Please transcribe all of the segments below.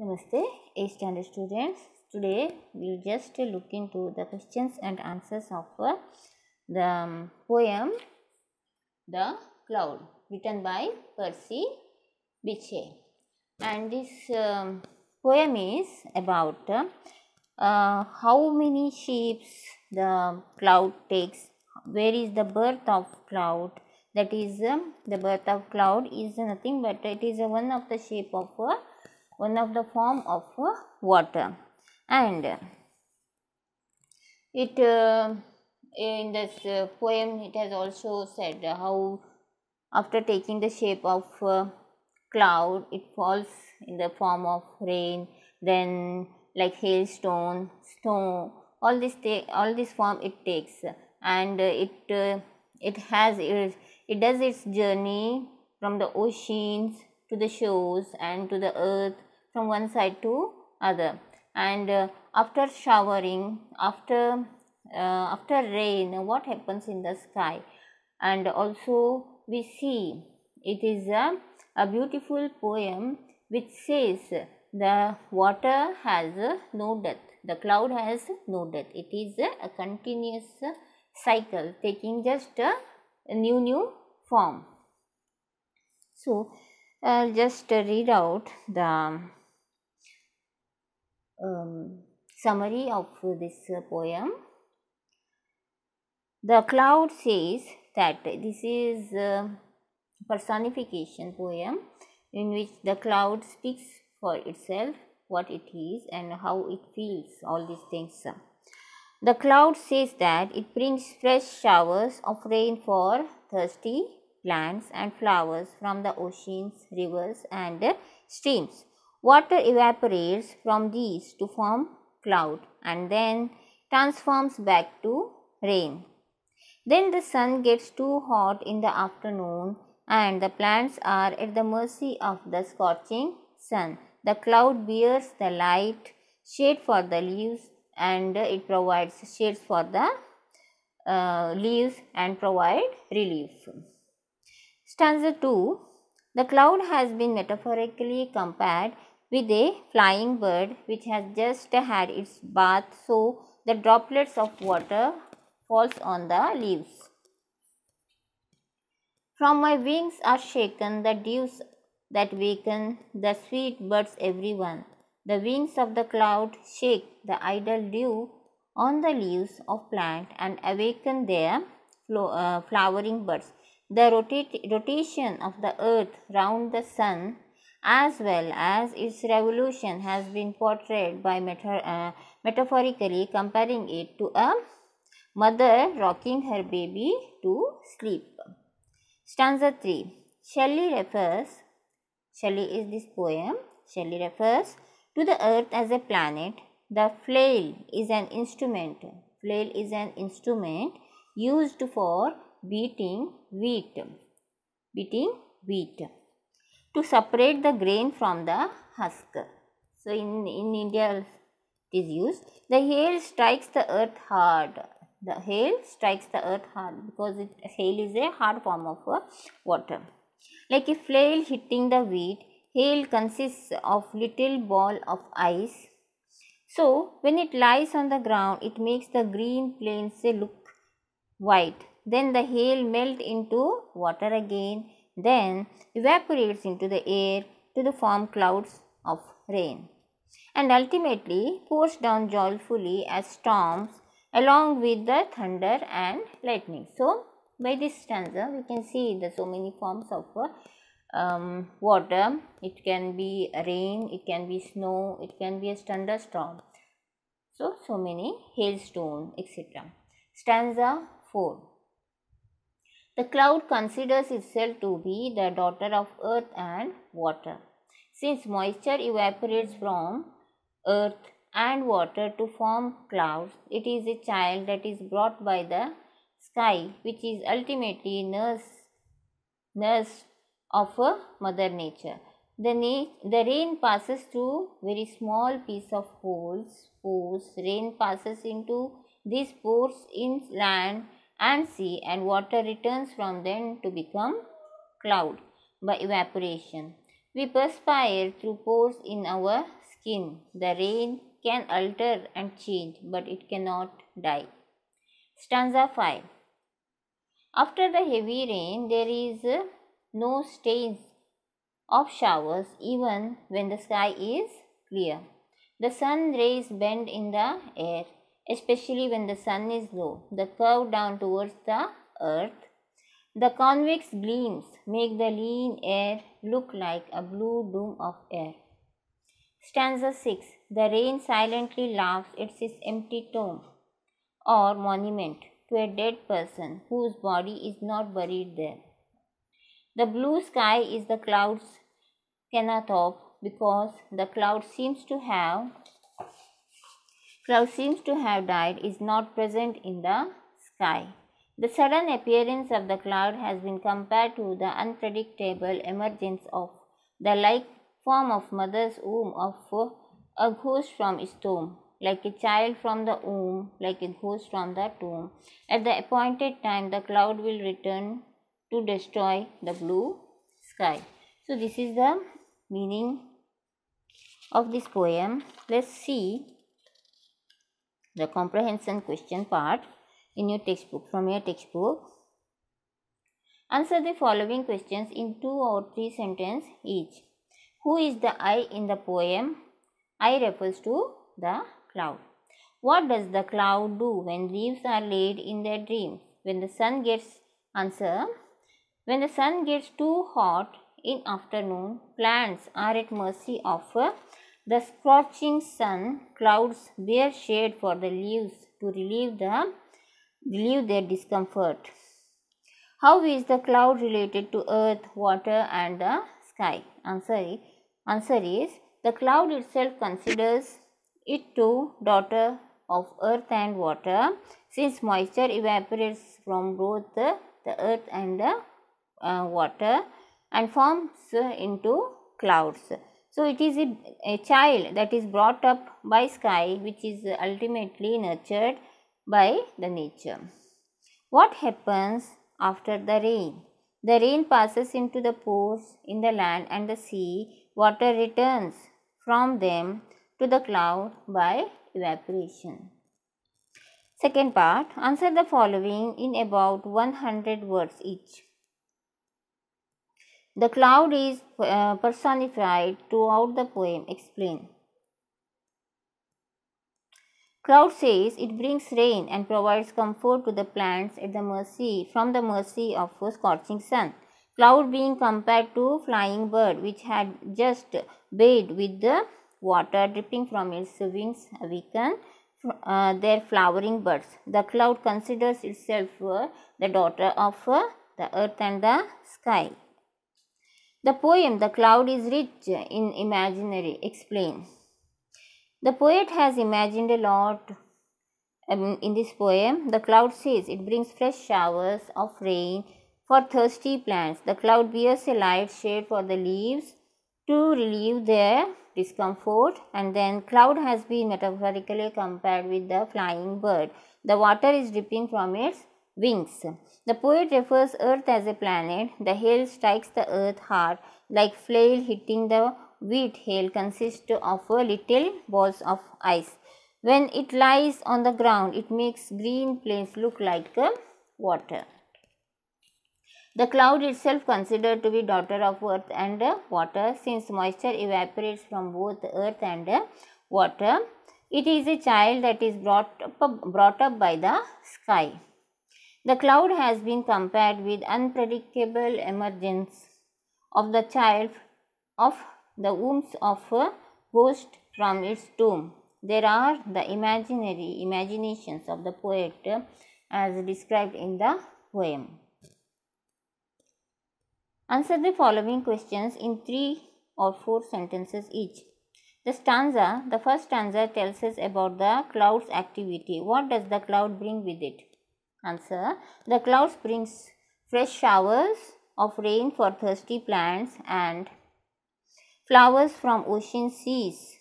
Namaste, A standard students. Today we will just look into the questions and answers of uh, the um, poem The Cloud written by Percy Bysshe. And this um, poem is about uh, uh, how many shapes the cloud takes, where is the birth of cloud. That is um, the birth of cloud is nothing but it is uh, one of the shape of a uh, one of the form of water and it uh, in this uh, poem it has also said how after taking the shape of uh, cloud it falls in the form of rain then like hailstone snow all this all this form it takes and it uh, it has it, it does its journey from the oceans to the shores and to the earth from one side to other and uh, after showering after uh, after rain what happens in the sky and also we see it is a, a beautiful poem which says the water has no death the cloud has no death it is a, continuous cycle taking just a, new new form so i'll just read out the um, summary of this poem. The cloud says that this is a personification poem in which the cloud speaks for itself, what it is and how it feels, all these things. The cloud says that it brings fresh showers of rain for thirsty plants and flowers from the oceans, rivers and streams. Water evaporates from these to form cloud and then transforms back to rain. Then the sun gets too hot in the afternoon and the plants are at the mercy of the scorching sun. The cloud bears the light, shade for the leaves and it provides shades for the uh, leaves and provide relief. Stanza 2 The cloud has been metaphorically compared with a flying bird which has just had its bath so the droplets of water falls on the leaves. From my wings are shaken the dews that waken the sweet birds everyone. The wings of the cloud shake the idle dew on the leaves of plant and awaken their uh, flowering birds. The rotation of the earth round the sun as well as its revolution has been portrayed by uh, metaphorically comparing it to a mother rocking her baby to sleep. Stanza 3 Shelley refers, Shelley is this poem, Shelley refers to the earth as a planet. The flail is an instrument. Flail is an instrument used for beating wheat. Beating wheat to separate the grain from the husk. So, in, in India it is used. The hail strikes the earth hard. The hail strikes the earth hard because it, hail is a hard form of uh, water. Like a flail hitting the wheat, hail consists of little ball of ice. So, when it lies on the ground, it makes the green plains look white. Then the hail melt into water again then evaporates into the air to the form clouds of rain and ultimately pours down joyfully as storms along with the thunder and lightning. So, by this stanza we can see the so many forms of um, water. It can be rain, it can be snow, it can be a thunderstorm. So, so many hailstone etc. Stanza 4. The cloud considers itself to be the daughter of earth and water. Since moisture evaporates from earth and water to form clouds, it is a child that is brought by the sky, which is ultimately nurse, nurse of a mother nature. The, na- the rain passes through very small piece of holes, pores. Rain passes into these pores in land and sea and water returns from them to become cloud by evaporation. We perspire through pores in our skin. The rain can alter and change, but it cannot die. Stanza 5 After the heavy rain, there is no stains of showers even when the sky is clear. The sun rays bend in the air especially when the sun is low, the curve down towards the earth. The convex gleams make the lean air look like a blue dome of air. Stanza 6 The rain silently laughs at its empty tomb or monument to a dead person whose body is not buried there. The blue sky is the clouds cannot top because the cloud seems to have crow seems to have died is not present in the sky. The sudden appearance of the cloud has been compared to the unpredictable emergence of the like form of mother's womb of a ghost from its tomb, like a child from the womb, like a ghost from the tomb. At the appointed time, the cloud will return to destroy the blue sky. So, this is the meaning of this poem. Let's see the comprehension question part in your textbook from your textbook answer the following questions in two or three sentences each who is the i in the poem i refers to the cloud what does the cloud do when leaves are laid in their dreams when the sun gets answer when the sun gets too hot in afternoon plants are at mercy of the scorching sun clouds bear shade for the leaves to relieve, the, relieve their discomfort. How is the cloud related to earth, water, and the sky? Answer, answer is the cloud itself considers it to daughter of earth and water since moisture evaporates from both the, the earth and the uh, water and forms into clouds. So, it is a, a child that is brought up by sky which is ultimately nurtured by the nature. What happens after the rain? The rain passes into the pores in the land and the sea. Water returns from them to the cloud by evaporation. Second part, answer the following in about 100 words each. The cloud is uh, personified throughout the poem. Explain. Cloud says it brings rain and provides comfort to the plants at the mercy from the mercy of a scorching sun. Cloud being compared to flying bird which had just bathed with the water dripping from its wings weaken uh, their flowering buds. The cloud considers itself uh, the daughter of uh, the earth and the sky. The poem The Cloud is Rich in Imaginary explains. The poet has imagined a lot um, in this poem. The cloud says it brings fresh showers of rain for thirsty plants. The cloud bears a light shade for the leaves to relieve their discomfort and then cloud has been metaphorically compared with the flying bird. The water is dripping from its wings. The poet refers Earth as a planet. The hail strikes the earth hard, like flail hitting the wheat. Hail consists of little balls of ice. When it lies on the ground, it makes green plains look like uh, water. The cloud itself considered to be daughter of earth and uh, water since moisture evaporates from both earth and uh, water. It is a child that is brought up, brought up by the sky. The cloud has been compared with unpredictable emergence of the child of the wombs of a ghost from its tomb. There are the imaginary imaginations of the poet as described in the poem. Answer the following questions in three or four sentences each. The stanza, the first stanza tells us about the cloud's activity. What does the cloud bring with it? Answer. The clouds brings fresh showers of rain for thirsty plants and flowers from ocean seas,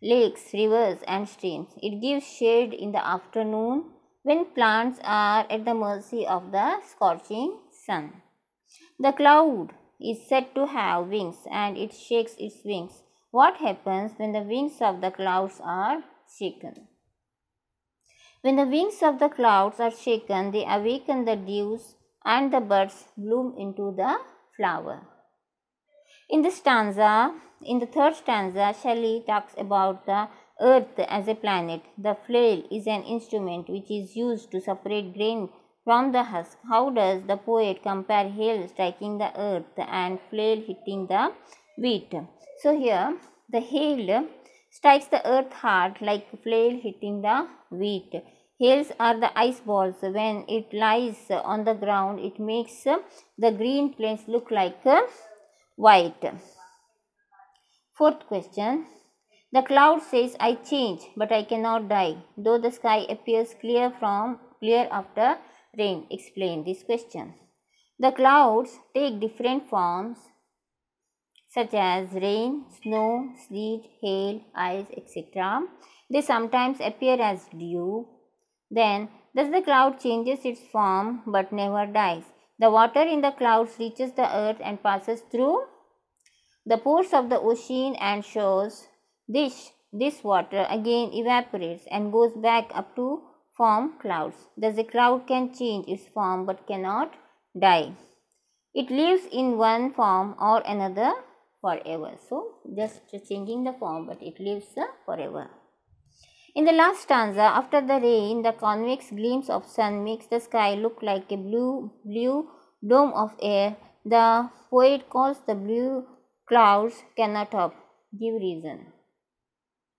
lakes, rivers and streams. It gives shade in the afternoon when plants are at the mercy of the scorching sun. The cloud is said to have wings and it shakes its wings. What happens when the wings of the clouds are shaken? When the wings of the clouds are shaken, they awaken the dews and the birds bloom into the flower. In the stanza, in the third stanza, Shelley talks about the earth as a planet. The flail is an instrument which is used to separate grain from the husk. How does the poet compare hail striking the earth and flail hitting the wheat? So here, the hail strikes the earth hard like flail hitting the wheat. Hails are the ice balls. When it lies on the ground, it makes the green plains look like uh, white. Fourth question. The cloud says, I change, but I cannot die, though the sky appears clear from clear after rain. Explain this question. The clouds take different forms such as rain, snow, sleet, hail, ice, etc. They sometimes appear as dew, then, thus the cloud changes its form but never dies. The water in the clouds reaches the earth and passes through the pores of the ocean and shores. This, this water again evaporates and goes back up to form clouds. Thus, the cloud can change its form but cannot die. It lives in one form or another forever. So, just changing the form but it lives uh, forever. In the last stanza, after the rain, the convex gleams of sun makes the sky look like a blue, blue dome of air. The poet calls the blue clouds cannot up. Give reason.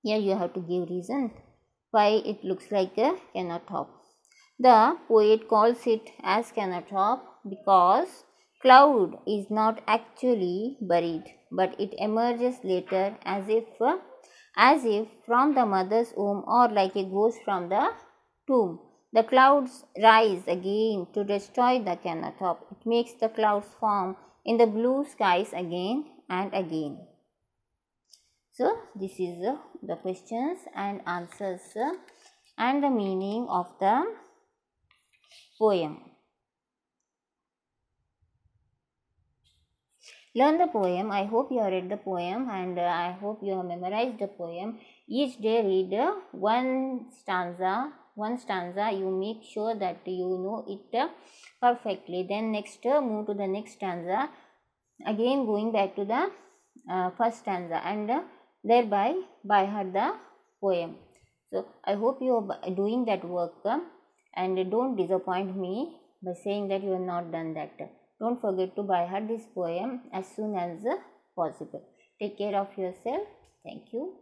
Here you have to give reason why it looks like a cannot hop. The poet calls it as cannot hop because cloud is not actually buried but it emerges later as if as if from the mother's womb or like a ghost from the tomb. The clouds rise again to destroy the canatop. It makes the clouds form in the blue skies again and again. So, this is uh, the questions and answers uh, and the meaning of the poem. learn the poem i hope you have read the poem and uh, i hope you have memorized the poem each day read uh, one stanza one stanza you make sure that you know it uh, perfectly then next uh, move to the next stanza again going back to the uh, first stanza and uh, thereby by heart the poem so i hope you are doing that work and don't disappoint me by saying that you have not done that don't forget to buy her this poem as soon as possible. Take care of yourself. Thank you.